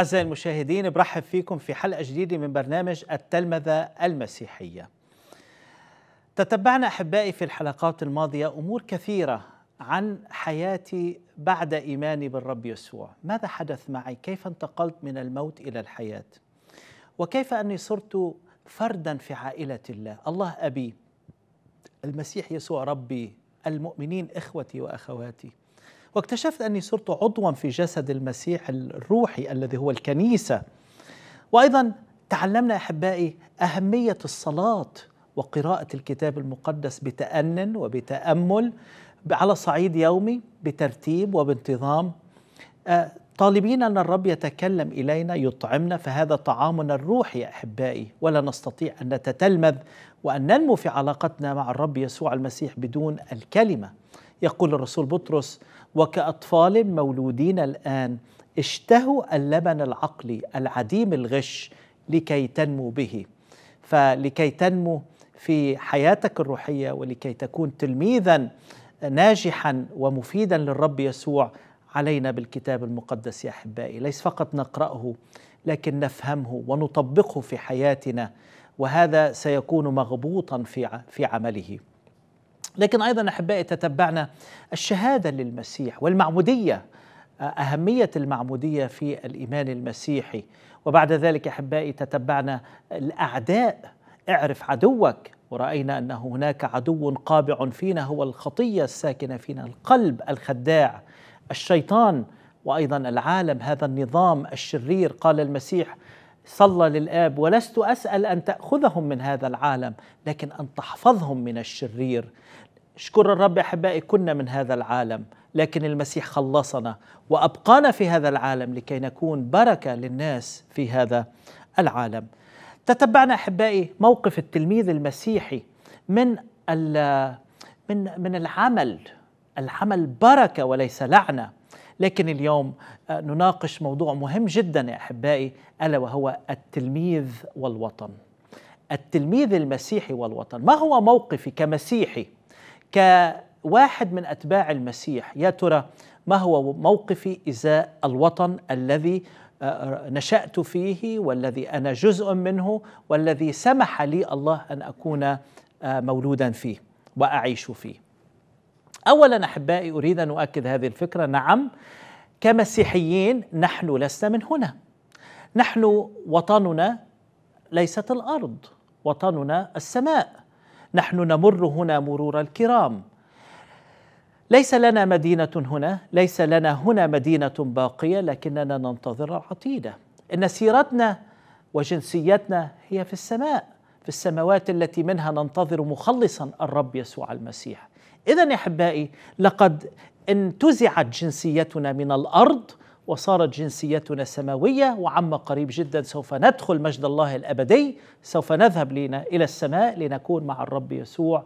أعزائي المشاهدين برحب فيكم في حلقة جديدة من برنامج التلمذة المسيحية تتبعنا أحبائي في الحلقات الماضية أمور كثيرة عن حياتي بعد إيماني بالرب يسوع ماذا حدث معي؟ كيف انتقلت من الموت إلى الحياة؟ وكيف أني صرت فردا في عائلة الله الله أبي المسيح يسوع ربي المؤمنين إخوتي وأخواتي واكتشفت أني صرت عضوا في جسد المسيح الروحي الذي هو الكنيسة وأيضا تعلمنا أحبائي أهمية الصلاة وقراءة الكتاب المقدس بتأنن وبتأمل على صعيد يومي بترتيب وبانتظام آه، طالبين أن الرب يتكلم إلينا يطعمنا فهذا طعامنا الروحي يا أحبائي ولا نستطيع أن نتتلمذ وأن ننمو في علاقتنا مع الرب يسوع المسيح بدون الكلمة يقول الرسول بطرس وكأطفال مولودين الآن اشتهوا اللبن العقلي العديم الغش لكي تنمو به فلكي تنمو في حياتك الروحيه ولكي تكون تلميذا ناجحا ومفيدا للرب يسوع علينا بالكتاب المقدس يا احبائي ليس فقط نقراه لكن نفهمه ونطبقه في حياتنا وهذا سيكون مغبوطا في في عمله لكن ايضا احبائي تتبعنا الشهاده للمسيح والمعموديه آه، اهميه المعموديه في الايمان المسيحي وبعد ذلك احبائي تتبعنا الاعداء اعرف عدوك وراينا ان هناك عدو قابع فينا هو الخطيه الساكنه فينا القلب الخداع الشيطان وايضا العالم هذا النظام الشرير قال المسيح صلى للاب ولست اسال ان تاخذهم من هذا العالم لكن ان تحفظهم من الشرير شكر الرب احبائي كنا من هذا العالم لكن المسيح خلصنا وابقانا في هذا العالم لكي نكون بركه للناس في هذا العالم. تتبعنا احبائي موقف التلميذ المسيحي من من من العمل العمل بركه وليس لعنه لكن اليوم آه، نناقش موضوع مهم جدا يا احبائي الا وهو التلميذ والوطن. التلميذ المسيحي والوطن، ما هو موقفي كمسيحي كواحد من أتباع المسيح يا ترى ما هو موقفي إزاء الوطن الذي آه، نشأت فيه والذي أنا جزء منه والذي سمح لي الله أن أكون آه، مولودا فيه وأعيش فيه أولا أحبائي أريد أن أؤكد هذه الفكرة نعم كمسيحيين نحن لسنا من هنا نحن وطننا ليست الأرض وطننا السماء نحن نمر هنا مرور الكرام ليس لنا مدينة هنا ليس لنا هنا مدينة باقية لكننا ننتظر العطيدة إن سيرتنا وجنسيتنا هي في السماء في السماوات التي منها ننتظر مخلصا الرب يسوع المسيح إذا يا أحبائي لقد انتزعت جنسيتنا من الأرض وصارت جنسيتنا سماوية وعما قريب جدا سوف ندخل مجد الله الأبدي سوف نذهب لنا إلى السماء لنكون مع الرب يسوع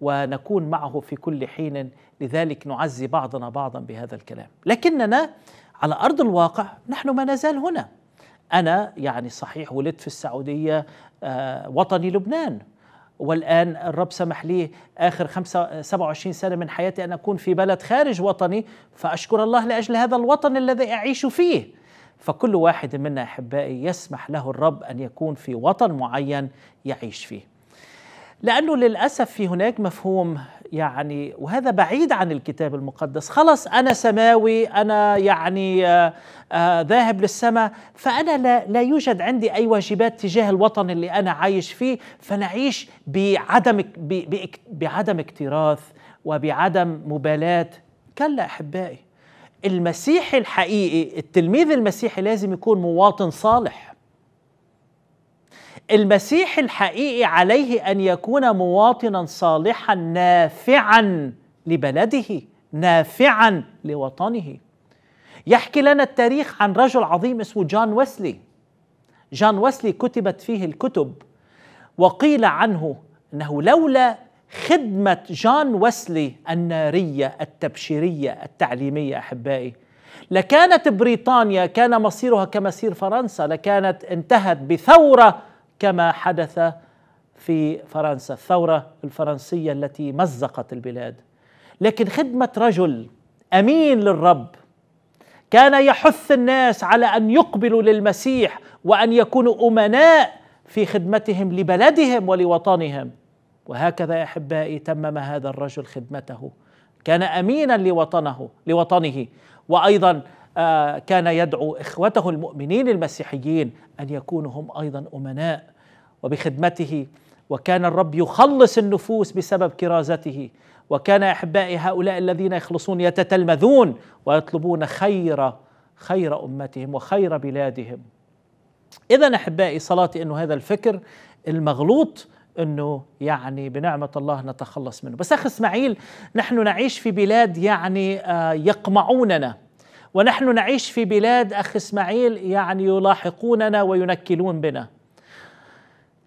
ونكون معه في كل حين لذلك نعزي بعضنا بعضا بهذا الكلام لكننا على أرض الواقع نحن ما نزال هنا أنا يعني صحيح ولدت في السعودية آه، وطني لبنان والآن الرب سمح لي آخر 27 سنة من حياتي أن أكون في بلد خارج وطني فأشكر الله لأجل هذا الوطن الذي أعيش فيه فكل واحد منا أحبائي يسمح له الرب أن يكون في وطن معين يعيش فيه لأنه للأسف في هناك مفهوم يعني وهذا بعيد عن الكتاب المقدس خلاص أنا سماوي أنا يعني آآ آه، آآ آه، ذاهب للسماء فأنا لا, لا يوجد عندي أي واجبات تجاه الوطن اللي أنا عايش فيه فنعيش بعدم, بعدم اكتراث وبعدم مبالاة كلا أحبائي المسيحي الحقيقي التلميذ المسيحي لازم يكون مواطن صالح المسيح الحقيقي عليه ان يكون مواطنا صالحا نافعا لبلده نافعا لوطنه يحكي لنا التاريخ عن رجل عظيم اسمه جان ويسلي جان ويسلي كتبت فيه الكتب وقيل عنه انه لولا خدمه جان ويسلي الناريه التبشيريه التعليميه احبائي لكانت بريطانيا كان مصيرها كمصير فرنسا لكانت انتهت بثوره كما حدث في فرنسا الثورة الفرنسية التي مزقت البلاد لكن خدمة رجل أمين للرب كان يحث الناس على أن يقبلوا للمسيح وأن يكونوا أمناء في خدمتهم لبلدهم ولوطنهم وهكذا يا أحبائي تمم هذا الرجل خدمته كان أمينا لوطنه لوطنه وأيضا آه، كان يدعو اخوته المؤمنين المسيحيين ان يكونوا هم ايضا امناء وبخدمته وكان الرب يخلص النفوس بسبب كرازته وكان احبائي هؤلاء الذين يخلصون يتتلمذون ويطلبون خير خير امتهم وخير بلادهم اذا احبائي صلاتي انه هذا الفكر المغلوط انه يعني بنعمه الله نتخلص منه بس اخي اسماعيل نحن نعيش في بلاد يعني آه، يقمعوننا ونحن نعيش في بلاد اخ اسماعيل يعني يلاحقوننا وينكلون بنا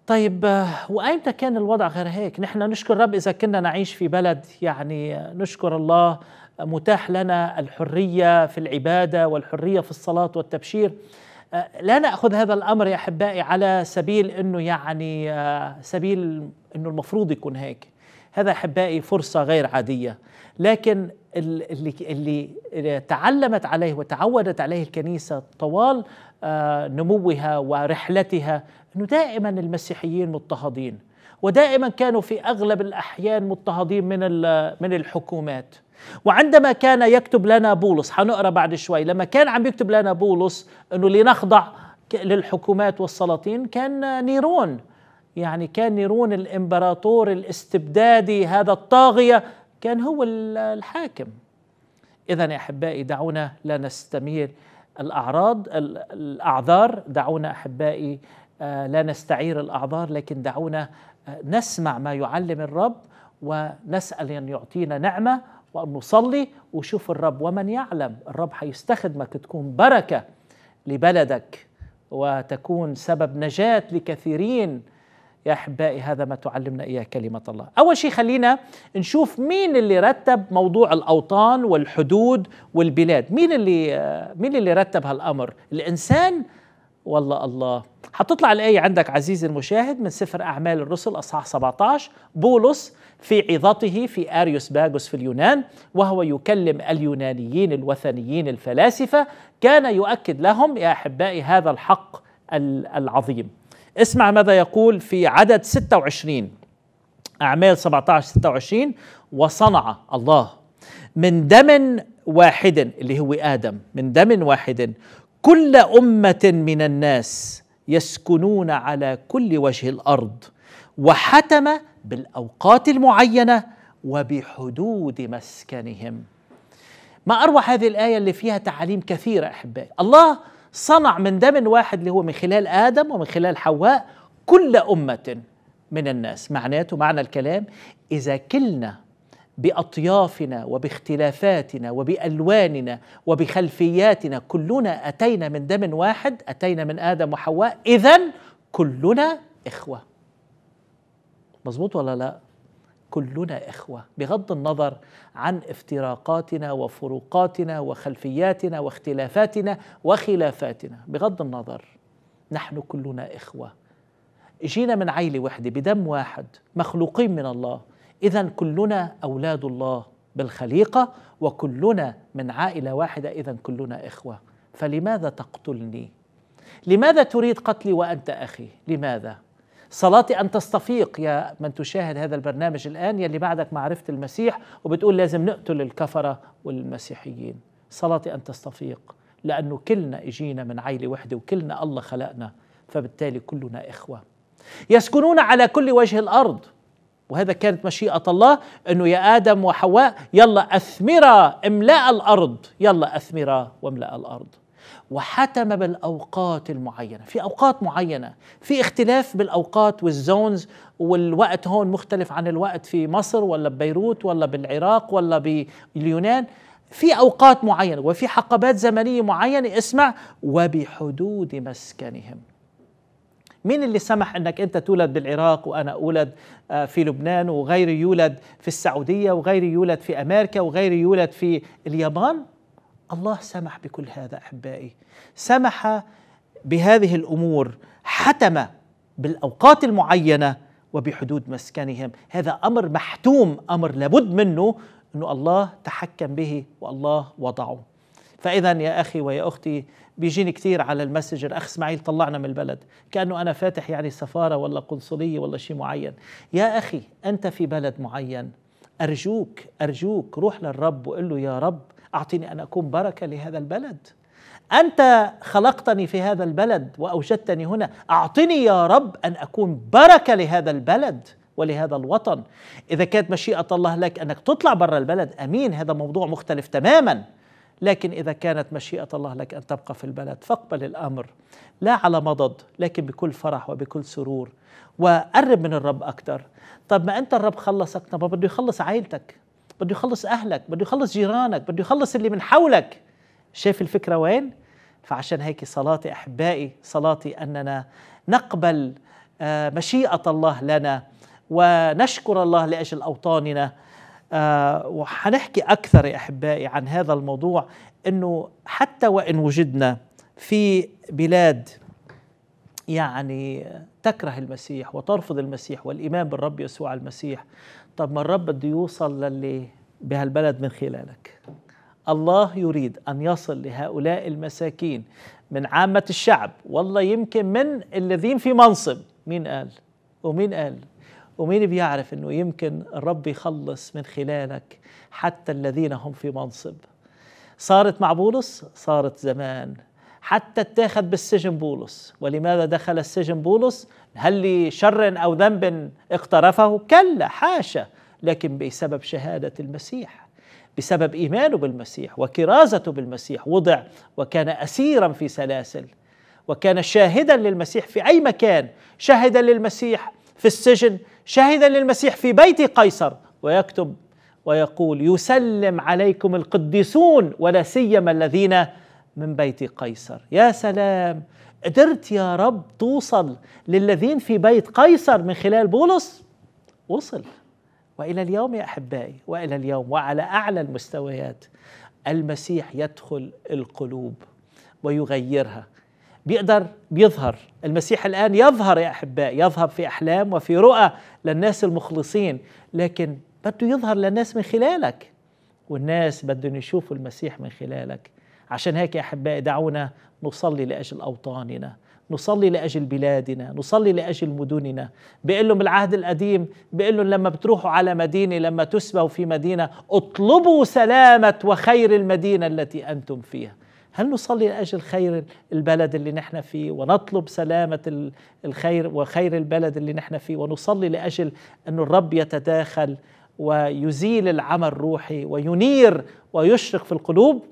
طيب آه، وأيمتى كان الوضع غير هيك نحن نشكر رب إذا كنا نعيش في بلد يعني آه، نشكر الله آه، متاح لنا الحرية في العبادة والحرية في الصلاة والتبشير لا نأخذ هذا الأمر يا أحبائي على سبيل أنه يعني سبيل أنه المفروض يكون هيك هذا أحبائي فرصة غير عادية لكن اللي, اللي تعلمت عليه وتعودت عليه الكنيسة طوال آه، نموها ورحلتها أنه دائما المسيحيين مضطهدين ودائما كانوا في أغلب الأحيان مضطهدين من, من الحكومات وعندما كان يكتب لنا بولس حنقرا بعد شوي لما كان عم يكتب لنا بولس انه لنخضع للحكومات والسلاطين كان نيرون يعني كان نيرون الامبراطور الاستبدادي هذا الطاغيه كان هو الحاكم إذا يا أحبائي دعونا لا نستمير الأعراض الأعذار دعونا أحبائي آه، لا نستعير الأعذار لكن دعونا آه، نسمع ما يعلم الرب ونسأل أن يعطينا نعمة وأن نصلي وشوف الرب ومن يعلم الرب حيستخدمك تكون بركة لبلدك وتكون سبب نجاة لكثيرين يا احبائي هذا ما تعلمنا اياه كلمه الله. اول شيء خلينا نشوف مين اللي رتب موضوع الاوطان والحدود والبلاد، مين اللي مين اللي رتب هالامر؟ الانسان والله الله حتطلع الآية عندك عزيزي المشاهد من سفر أعمال الرسل أصحاح 17 بولس في عظته في أريوس باغوس في اليونان وهو يكلم اليونانيين الوثنيين الفلاسفة كان يؤكد لهم يا أحبائي هذا الحق العظيم اسمع ماذا يقول في عدد 26 أعمال 17 26 وصنع الله من دم واحد اللي هو آدم من دم واحد كل أمة من الناس يسكنون على كل وجه الأرض وحتم بالأوقات المعينة وبحدود مسكنهم ما أروع هذه الآية اللي فيها تعاليم كثيرة أحبائي الله صنع من دم واحد اللي هو من خلال آدم ومن خلال حواء كل أمة من الناس معناته معنى الكلام إذا كلنا بأطيافنا وباختلافاتنا وبألواننا وبخلفياتنا كلنا أتينا من دم واحد أتينا من آدم وحواء إذا كلنا إخوة مظبوط ولا لا كلنا اخوه بغض النظر عن افتراقاتنا وفروقاتنا وخلفياتنا واختلافاتنا وخلافاتنا بغض النظر نحن كلنا اخوه جينا من عيل وحده بدم واحد مخلوقين من الله اذا كلنا اولاد الله بالخليقه وكلنا من عائله واحده اذا كلنا اخوه فلماذا تقتلني لماذا تريد قتلي وانت اخي لماذا صلاتي أن تستفيق يا من تشاهد هذا البرنامج الآن يلي بعدك معرفة المسيح وبتقول لازم نقتل الكفرة والمسيحيين صلاتي أن تستفيق لأنه كلنا إجينا من عيلة وحدة وكلنا الله خلقنا فبالتالي كلنا إخوة يسكنون على كل وجه الأرض وهذا كانت مشيئة الله أنه يا آدم وحواء يلا أثمرا املأ الأرض يلا أثمرا واملأ الأرض وحتم بالاوقات المعينه في اوقات معينه في اختلاف بالاوقات والزونز والوقت هون مختلف عن الوقت في مصر ولا ببيروت ولا بالعراق ولا باليونان في اوقات معينه وفي حقبات زمنيه معينه اسمع وبحدود مسكنهم مين اللي سمح انك انت تولد بالعراق وانا اولد آه، في لبنان وغيري يولد في السعوديه وغيري يولد في امريكا وغيري يولد في اليابان الله سمح بكل هذا احبائي سمح بهذه الامور حتم بالاوقات المعينه وبحدود مسكنهم هذا امر محتوم امر لابد منه انه الله تحكم به والله وضعه فاذا يا اخي ويا اختي بيجيني كثير على المسجر اخ اسماعيل طلعنا من البلد كانه انا فاتح يعني سفاره ولا قنصليه ولا شيء معين يا اخي انت في بلد معين ارجوك ارجوك روح للرب وقل له يا رب أعطني أن أكون بركة لهذا البلد أنت خلقتني في هذا البلد وأوجدتني هنا أعطني يا رب أن أكون بركة لهذا البلد ولهذا الوطن إذا كانت مشيئة الله لك أنك تطلع برا البلد أمين هذا موضوع مختلف تماما لكن إذا كانت مشيئة الله لك أن تبقى في البلد فاقبل الأمر لا على مضض لكن بكل فرح وبكل سرور وقرب من الرب أكثر طب ما أنت الرب خلصك طب ما بده يخلص عائلتك بده يخلص اهلك بده يخلص جيرانك بده يخلص اللي من حولك شايف الفكره وين فعشان هيك صلاتي احبائي صلاتي اننا نقبل آه، مشيئه الله لنا ونشكر الله لاجل اوطاننا آه، وحنحكي اكثر يا احبائي عن هذا الموضوع انه حتى وان وجدنا في بلاد يعني تكره المسيح وترفض المسيح والايمان بالرب يسوع المسيح طب ما الرب بده يوصل للي بهالبلد من خلالك الله يريد أن يصل لهؤلاء المساكين من عامة الشعب والله يمكن من الذين في منصب مين قال ومين قال ومين بيعرف أنه يمكن الرب يخلص من خلالك حتى الذين هم في منصب صارت مع بولس صارت زمان حتى اتاخذ بالسجن بولس ولماذا دخل السجن بولس هل لشر أو ذنب اقترفه كلا حاشا لكن بسبب شهادة المسيح بسبب إيمانه بالمسيح وكرازته بالمسيح وضع وكان أسيرا في سلاسل وكان شاهدا للمسيح في أي مكان شاهدا للمسيح في السجن شاهدا للمسيح في بيت قيصر ويكتب ويقول يسلم عليكم القديسون ولا سيما الذين من بيت قيصر يا سلام قدرت يا رب توصل للذين في بيت قيصر من خلال بولس وصل والى اليوم يا احبائي والى اليوم وعلى اعلى المستويات المسيح يدخل القلوب ويغيرها بيقدر بيظهر المسيح الآن يظهر يا أحباء يظهر في أحلام وفي رؤى للناس المخلصين لكن بده يظهر للناس من خلالك والناس بدهم يشوفوا المسيح من خلالك عشان هيك يا احبائي دعونا نصلي لاجل اوطاننا نصلي لاجل بلادنا نصلي لاجل مدننا بيقول لهم العهد القديم بيقول لهم لما بتروحوا على مدينه لما تسبوا في مدينه اطلبوا سلامه وخير المدينه التي انتم فيها هل نصلي لاجل خير البلد اللي نحن فيه ونطلب سلامه الخير وخير البلد اللي نحن فيه ونصلي لاجل ان الرب يتداخل ويزيل العمى الروحي وينير ويشرق في القلوب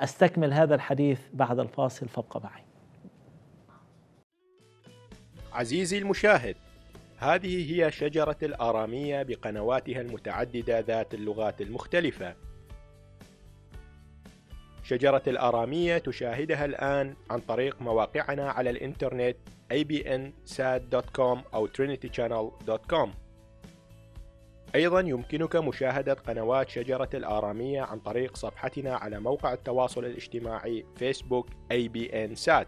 أستكمل هذا الحديث بعد الفاصل فابقى معي عزيزي المشاهد هذه هي شجرة الآرامية بقنواتها المتعددة ذات اللغات المختلفة شجرة الآرامية تشاهدها الآن عن طريق مواقعنا على الإنترنت abnsad.com أو trinitychannel.com أيضا يمكنك مشاهدة قنوات شجرة الآرامية عن طريق صفحتنا على موقع التواصل الاجتماعي فيسبوك إن سات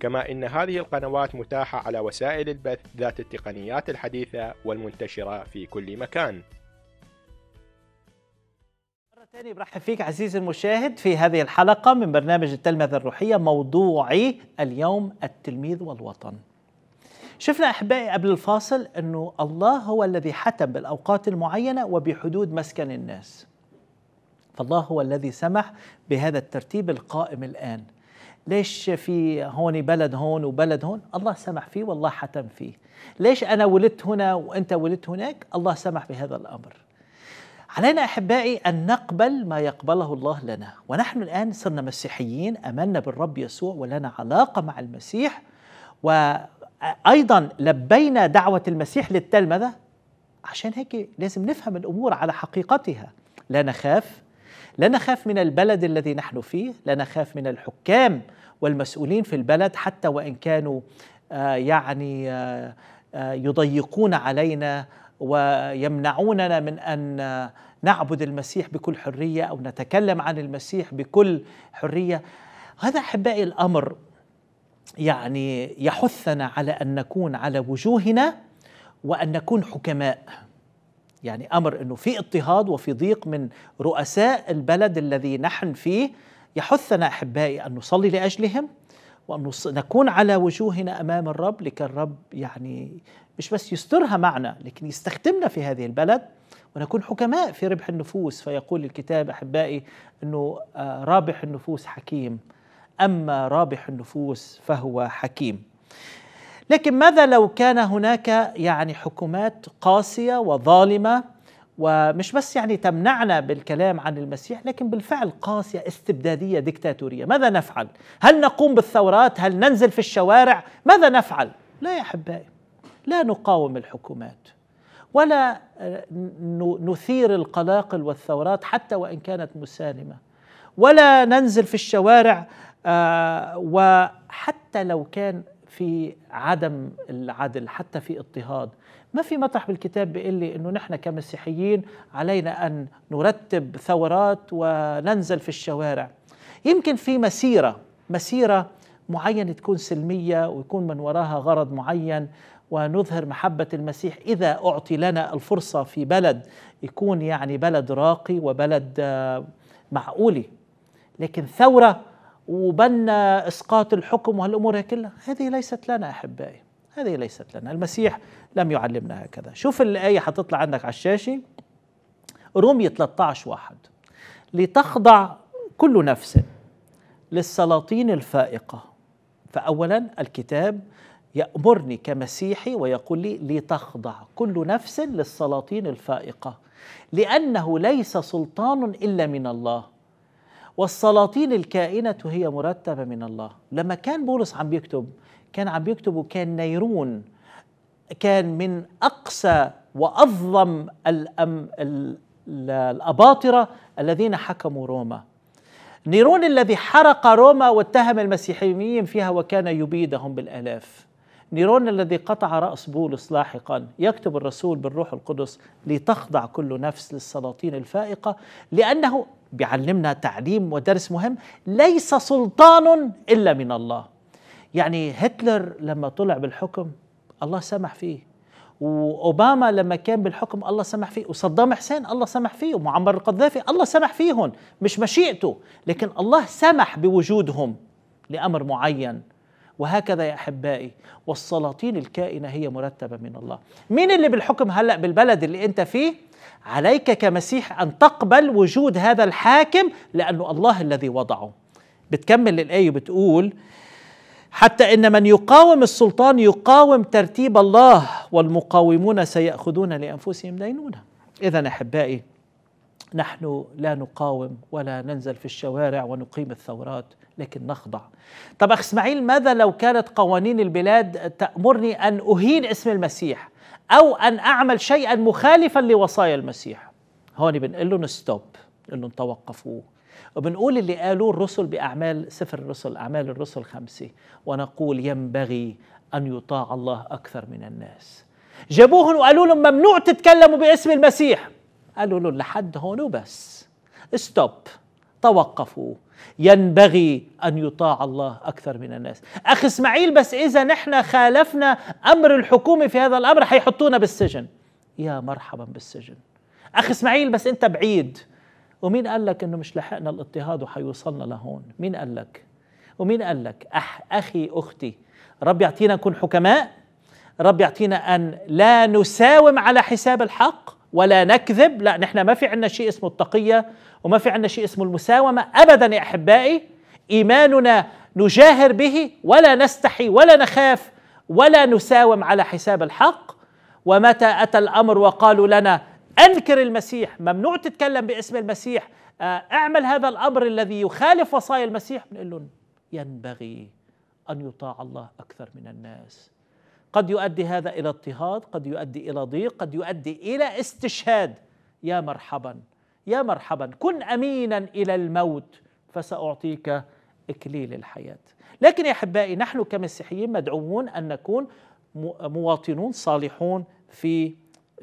كما إن هذه القنوات متاحة على وسائل البث ذات التقنيات الحديثة والمنتشرة في كل مكان مرة ثانية برحب فيك عزيزي المشاهد في هذه الحلقة من برنامج التلمذة الروحية موضوعي اليوم التلميذ والوطن شفنا احبائي قبل الفاصل انه الله هو الذي حتم بالاوقات المعينه وبحدود مسكن الناس فالله هو الذي سمح بهذا الترتيب القائم الان ليش في هون بلد هون وبلد هون الله سمح فيه والله حتم فيه ليش أنا ولدت هنا وأنت ولدت هناك الله سمح بهذا الأمر علينا أحبائي أن نقبل ما يقبله الله لنا ونحن الآن صرنا مسيحيين أمنا بالرب يسوع ولنا علاقة مع المسيح و ايضا لبينا دعوه المسيح للتلمذه عشان هيك لازم نفهم الامور على حقيقتها لا نخاف لا نخاف من البلد الذي نحن فيه لا نخاف من الحكام والمسؤولين في البلد حتى وان كانوا آه، يعني آه، آه، يضيقون علينا ويمنعوننا من ان نعبد المسيح بكل حريه او نتكلم عن المسيح بكل حريه هذا احبائي الامر يعني يحثنا على ان نكون على وجوهنا وان نكون حكماء يعني امر انه في اضطهاد وفي ضيق من رؤساء البلد الذي نحن فيه يحثنا احبائي ان نصلي لاجلهم وان نكون على وجوهنا امام الرب لكي الرب يعني مش بس يسترها معنا لكن يستخدمنا في هذه البلد ونكون حكماء في ربح النفوس فيقول الكتاب احبائي انه آه، رابح النفوس حكيم اما رابح النفوس فهو حكيم لكن ماذا لو كان هناك يعني حكومات قاسيه وظالمه ومش بس يعني تمنعنا بالكلام عن المسيح لكن بالفعل قاسيه استبداديه ديكتاتوريه ماذا نفعل هل نقوم بالثورات هل ننزل في الشوارع ماذا نفعل لا يا احبائي لا نقاوم الحكومات ولا نثير القلاقل والثورات حتى وان كانت مسالمه ولا ننزل في الشوارع آه، وحتى لو كان في عدم العدل حتى في اضطهاد ما في مطرح بالكتاب بيقول لي انه نحن كمسيحيين علينا ان نرتب ثورات وننزل في الشوارع يمكن في مسيره مسيره معينه تكون سلميه ويكون من وراها غرض معين ونظهر محبة المسيح إذا أعطي لنا الفرصة في بلد يكون يعني بلد راقي وبلد آه، معقولي لكن ثورة وبنى اسقاط الحكم وهالامور هي كلها هذه ليست لنا احبائي هذه ليست لنا المسيح لم يعلمنا هكذا شوف الايه حتطلع عندك على الشاشه رومية 13 واحد لتخضع كل نفس للسلاطين الفائقة فأولا الكتاب يأمرني كمسيحي ويقول لي لتخضع كل نفس للسلاطين الفائقة لأنه ليس سلطان إلا من الله والسلاطين الكائنة هي مرتبة من الله لما كان بولس عم بيكتب كان عم بيكتب وكان نيرون كان من أقسى وأظلم الأم الأباطرة الذين حكموا روما نيرون الذي حرق روما واتهم المسيحيين فيها وكان يبيدهم بالآلاف نيرون الذي قطع رأس بولس لاحقا يكتب الرسول بالروح القدس لتخضع كل نفس للسلاطين الفائقة لأنه بيعلمنا تعليم ودرس مهم ليس سلطان إلا من الله يعني هتلر لما طلع بالحكم الله سمح فيه واوباما لما كان بالحكم الله سمح فيه وصدام حسين الله سمح فيه ومعمر القذافي الله سمح فيهم مش مشيئته لكن الله سمح بوجودهم لامر معين وهكذا يا احبائي والسلاطين الكائنه هي مرتبه من الله مين اللي بالحكم هلا بالبلد اللي انت فيه عليك كمسيح أن تقبل وجود هذا الحاكم لأنه الله الذي وضعه بتكمل الآية وبتقول حتى إن من يقاوم السلطان يقاوم ترتيب الله والمقاومون سيأخذون لأنفسهم دينونة إذا أحبائي نحن لا نقاوم ولا ننزل في الشوارع ونقيم الثورات لكن نخضع طب أخ إسماعيل ماذا لو كانت قوانين البلاد تأمرني أن أهين اسم المسيح أو أن أعمل شيئا مخالفا لوصايا المسيح هون بنقول لهم ستوب بنقول لهم توقفوا وبنقول اللي قالوه الرسل بأعمال سفر الرسل أعمال الرسل خمسة ونقول ينبغي أن يطاع الله أكثر من الناس جابوهم وقالوا لهم ممنوع تتكلموا باسم المسيح قالوا لهم لحد هون وبس ستوب توقفوا ينبغي أن يطاع الله أكثر من الناس أخي إسماعيل بس إذا نحن خالفنا أمر الحكومة في هذا الأمر حيحطونا بالسجن يا مرحبا بالسجن أخي إسماعيل بس أنت بعيد ومين قال لك أنه مش لحقنا الاضطهاد وحيوصلنا لهون مين قال لك ومين قال لك أح أخي أختي رب يعطينا نكون حكماء رب يعطينا أن لا نساوم على حساب الحق ولا نكذب لا نحن ما في عندنا شيء اسمه التقية وما في عندنا شيء اسمه المساومة أبدا يا أحبائي إيماننا نجاهر به ولا نستحي ولا نخاف ولا نساوم على حساب الحق ومتى أتى الأمر وقالوا لنا أنكر المسيح ممنوع تتكلم باسم المسيح آه، اعمل هذا الأمر الذي يخالف وصايا المسيح بنقول لهم ينبغي أن يطاع الله أكثر من الناس قد يؤدي هذا إلى اضطهاد قد يؤدي إلى ضيق قد يؤدي إلى استشهاد يا مرحبا يا مرحبا كن امينا الى الموت فساعطيك اكليل الحياه لكن يا احبائي نحن كمسيحيين مدعوون ان نكون مواطنون صالحون في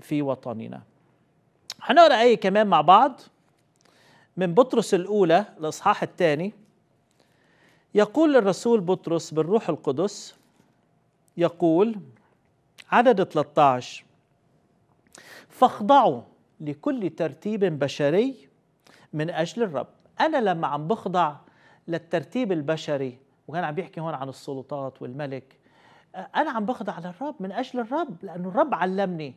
في وطننا هنرى ايه كمان مع بعض من بطرس الاولى الاصحاح الثاني يقول الرسول بطرس بالروح القدس يقول عدد 13 فاخضعوا لكل ترتيب بشري من أجل الرب أنا لما عم بخضع للترتيب البشري وكان عم بيحكي هون عن السلطات والملك أنا عم بخضع للرب من أجل الرب لأنه الرب علمني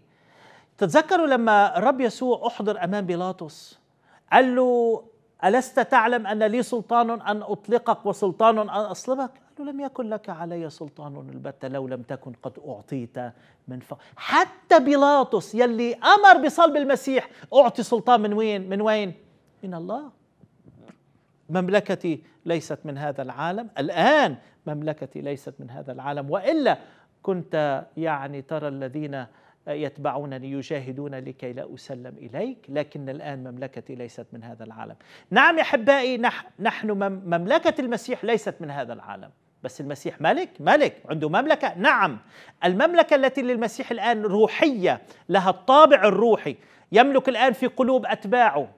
تتذكروا لما الرب يسوع أحضر أمام بيلاطس قال له ألست تعلم أن لي سلطان أن أطلقك وسلطان أن أصلبك قالوا لم يكن لك علي سلطان البتة لو لم تكن قد أعطيت من فوق حتى بيلاطس يلي أمر بصلب المسيح أعطي سلطان من وين من وين من الله مملكتي ليست من هذا العالم الآن مملكتي ليست من هذا العالم وإلا كنت يعني ترى الذين يتبعونني يجاهدون لكي لا أسلم إليك لكن الآن مملكتي ليست من هذا العالم نعم أحبائي نحن مملكة المسيح ليست من هذا العالم بس المسيح ملك ملك عنده مملكة نعم المملكة التي للمسيح الآن روحية لها الطابع الروحي يملك الآن في قلوب أتباعه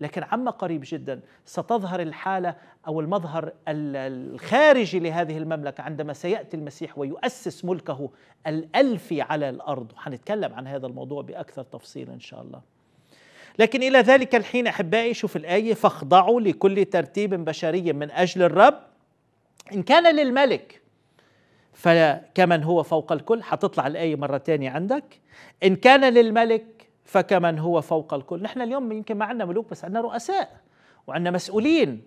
لكن عما قريب جدا ستظهر الحالة أو المظهر الخارجي لهذه المملكة عندما سيأتي المسيح ويؤسس ملكه الألفي على الأرض وحنتكلم عن هذا الموضوع بأكثر تفصيل إن شاء الله لكن إلى ذلك الحين أحبائي شوف الآية فاخضعوا لكل ترتيب بشري من أجل الرب إن كان للملك فكمن هو فوق الكل حتطلع الآية مرة تانية عندك إن كان للملك فكمن هو فوق الكل نحن اليوم يمكن ما عندنا ملوك بس عندنا رؤساء وعندنا مسؤولين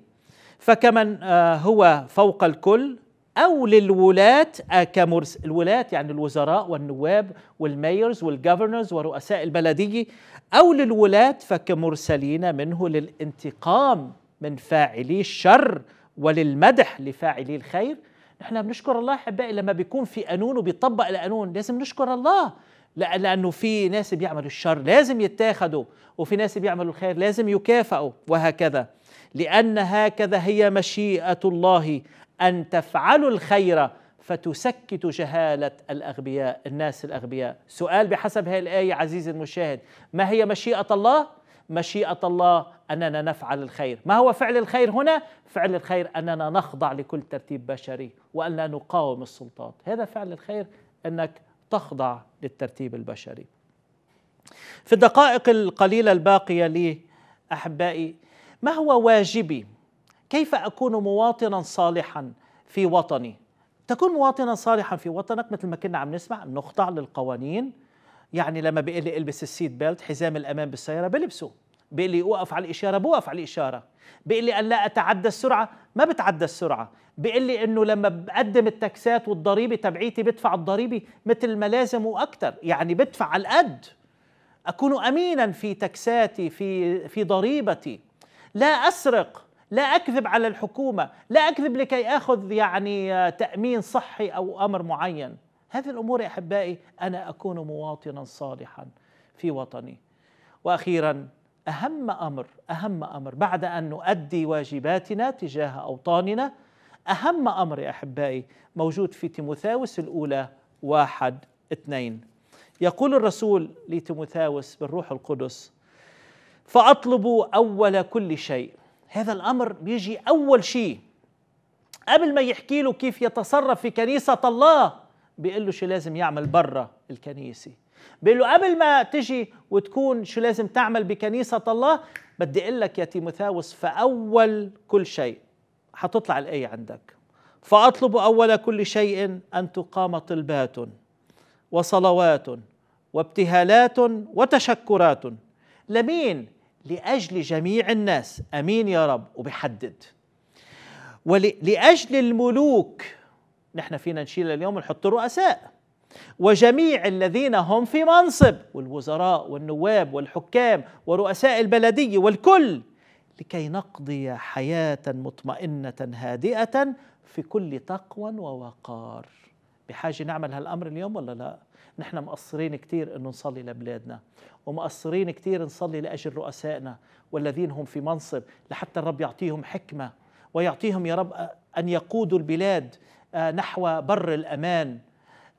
فكمن آه، هو فوق الكل أو للولاة آه، كمرس الولاة يعني الوزراء والنواب والمايرز والجفرنرز ورؤساء البلدية أو للولاة فكمرسلين منه للانتقام من فاعلي الشر وللمدح لفاعلي الخير نحن بنشكر الله أحبائي لما بيكون في قانون وبيطبق القانون لازم نشكر الله لانه في ناس بيعملوا الشر لازم يتاخدوا وفي ناس بيعملوا الخير لازم يكافئوا وهكذا لان هكذا هي مشيئه الله ان تفعلوا الخير فتسكت جهالة الأغبياء الناس الأغبياء سؤال بحسب هذه الآية عزيزي المشاهد ما هي مشيئة الله؟ مشيئة الله أننا نفعل الخير ما هو فعل الخير هنا؟ فعل الخير أننا نخضع لكل ترتيب بشري وأن لا نقاوم السلطات هذا فعل الخير أنك تخضع للترتيب البشري في الدقائق القليلة الباقية لي أحبائي ما هو واجبي كيف أكون مواطنا صالحا في وطني تكون مواطنا صالحا في وطنك مثل ما كنا عم نسمع نخضع للقوانين يعني لما بيقول لي البس السيت بيلت حزام الأمان بالسيارة بلبسه بيقول لي اوقف على الاشاره بوقف على الاشاره بيقول لي ان لا اتعدى السرعه ما بتعدى السرعه بيقول لي انه لما بقدم التاكسات والضريبه تبعيتي بدفع الضريبه مثل ما لازم واكثر يعني بدفع على القد اكون امينا في تاكساتي في في ضريبتي لا اسرق لا اكذب على الحكومه لا اكذب لكي اخذ يعني آه، تامين صحي او امر معين هذه الامور يا احبائي انا اكون مواطنا صالحا في وطني واخيرا أهم أمر أهم أمر بعد أن نؤدي واجباتنا تجاه أوطاننا أهم أمر يا أحبائي موجود في تيموثاوس الأولى واحد اثنين يقول الرسول لتيموثاوس بالروح القدس فأطلب أول كل شيء هذا الأمر بيجي أول شيء قبل ما يحكي له كيف يتصرف في كنيسة الله بيقول له شو لازم يعمل برا الكنيسة بيقول له قبل ما تجي وتكون شو لازم تعمل بكنيسة الله بدي أقول لك يا تيموثاوس فأول كل شيء حتطلع الآية عندك فأطلب أول كل شيء أن تقام طلبات وصلوات وابتهالات وتشكرات لمين؟ لأجل جميع الناس أمين يا رب وبيحدد ولأجل الملوك نحن فينا نشيل اليوم نحط الرؤساء وجميع الذين هم في منصب والوزراء والنواب والحكام ورؤساء البلدي والكل لكي نقضي حياة مطمئنة هادئة في كل تقوى ووقار بحاجة نعمل هالأمر اليوم ولا لا؟ نحن مقصرين كتير أنه نصلي لبلادنا ومقصرين كتير نصلي لأجل رؤسائنا والذين هم في منصب لحتى الرب يعطيهم حكمة ويعطيهم يا رب أن يقودوا البلاد آه، نحو بر الأمان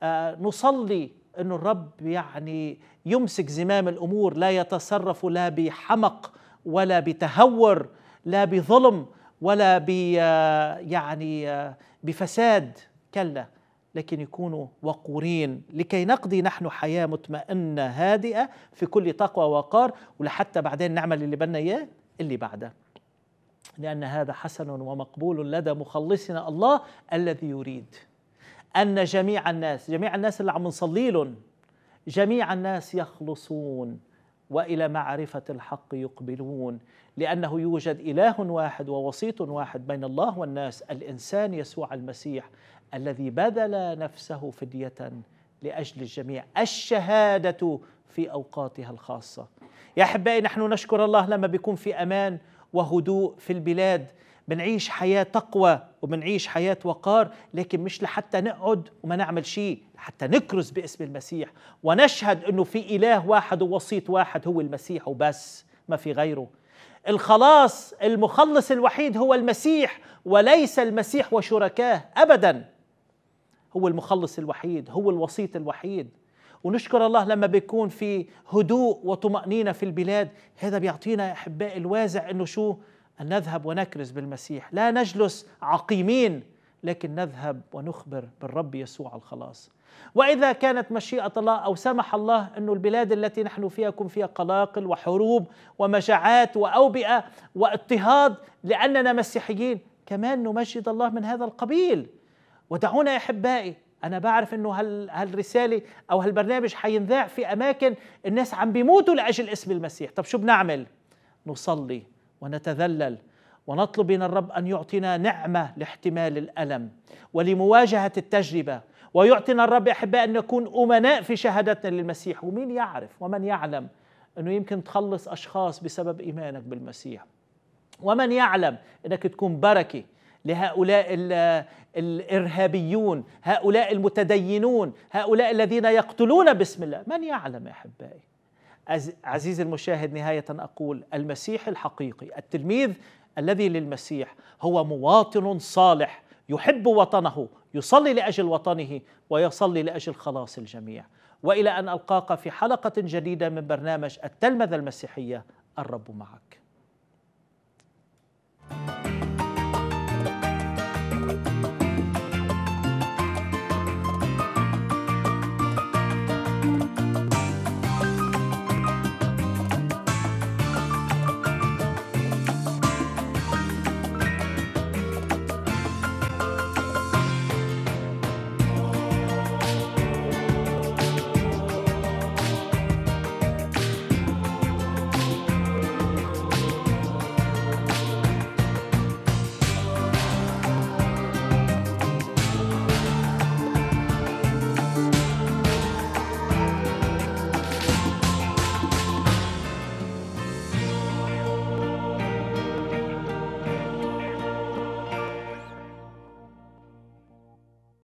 آه، نصلي أن الرب يعني يمسك زمام الأمور لا يتصرف لا بحمق ولا بتهور لا بظلم ولا ب آه، يعني آه، بفساد كلا لكن يكونوا وقورين لكي نقضي نحن حياة مطمئنة هادئة في كل تقوى وقار ولحتى بعدين نعمل اللي بدنا إياه اللي بعده لأن هذا حسن ومقبول لدى مخلصنا الله الذي يريد أن جميع الناس جميع الناس اللي عم نصلي لهم جميع الناس يخلصون والى معرفه الحق يقبلون لانه يوجد اله واحد ووسيط واحد بين الله والناس الانسان يسوع المسيح الذي بذل نفسه فديه لاجل الجميع الشهاده في اوقاتها الخاصه يا احبائي نحن نشكر الله لما بيكون في امان وهدوء في البلاد بنعيش حياة تقوى وبنعيش حياة وقار لكن مش لحتى نقعد وما نعمل شيء حتى نكرز باسم المسيح ونشهد أنه في إله واحد ووسيط واحد هو المسيح وبس ما في غيره الخلاص المخلص الوحيد هو المسيح وليس المسيح وشركاه أبدا هو المخلص الوحيد هو الوسيط الوحيد ونشكر الله لما بيكون في هدوء وطمأنينة في البلاد هذا بيعطينا أحباء الوازع أنه شو أن نذهب ونكرز بالمسيح لا نجلس عقيمين لكن نذهب ونخبر بالرب يسوع الخلاص وإذا كانت مشيئة الله أو سمح الله أن البلاد التي نحن فيها يكون فيها قلاقل وحروب ومجاعات وأوبئة واضطهاد لأننا مسيحيين كمان نمجد الله من هذا القبيل ودعونا يا أحبائي أنا بعرف أنه هالرسالة أو هالبرنامج حينذاع في أماكن الناس عم بيموتوا لأجل اسم المسيح طب شو بنعمل؟ نصلي ونتذلل ونطلب من الرب ان يعطينا نعمه لاحتمال الالم ولمواجهه التجربه ويعطينا الرب احباء ان نكون امناء في شهادتنا للمسيح ومين يعرف ومن يعلم انه يمكن تخلص اشخاص بسبب ايمانك بالمسيح ومن يعلم انك تكون بركه لهؤلاء الارهابيون هؤلاء المتدينون هؤلاء الذين يقتلون باسم الله من يعلم يا احبائي عزيزي المشاهد نهاية أقول المسيح الحقيقي التلميذ الذي للمسيح هو مواطن صالح يحب وطنه يصلي لأجل وطنه ويصلي لأجل خلاص الجميع وإلى أن ألقاك في حلقة جديدة من برنامج التلمذة المسيحية الرب معك thank you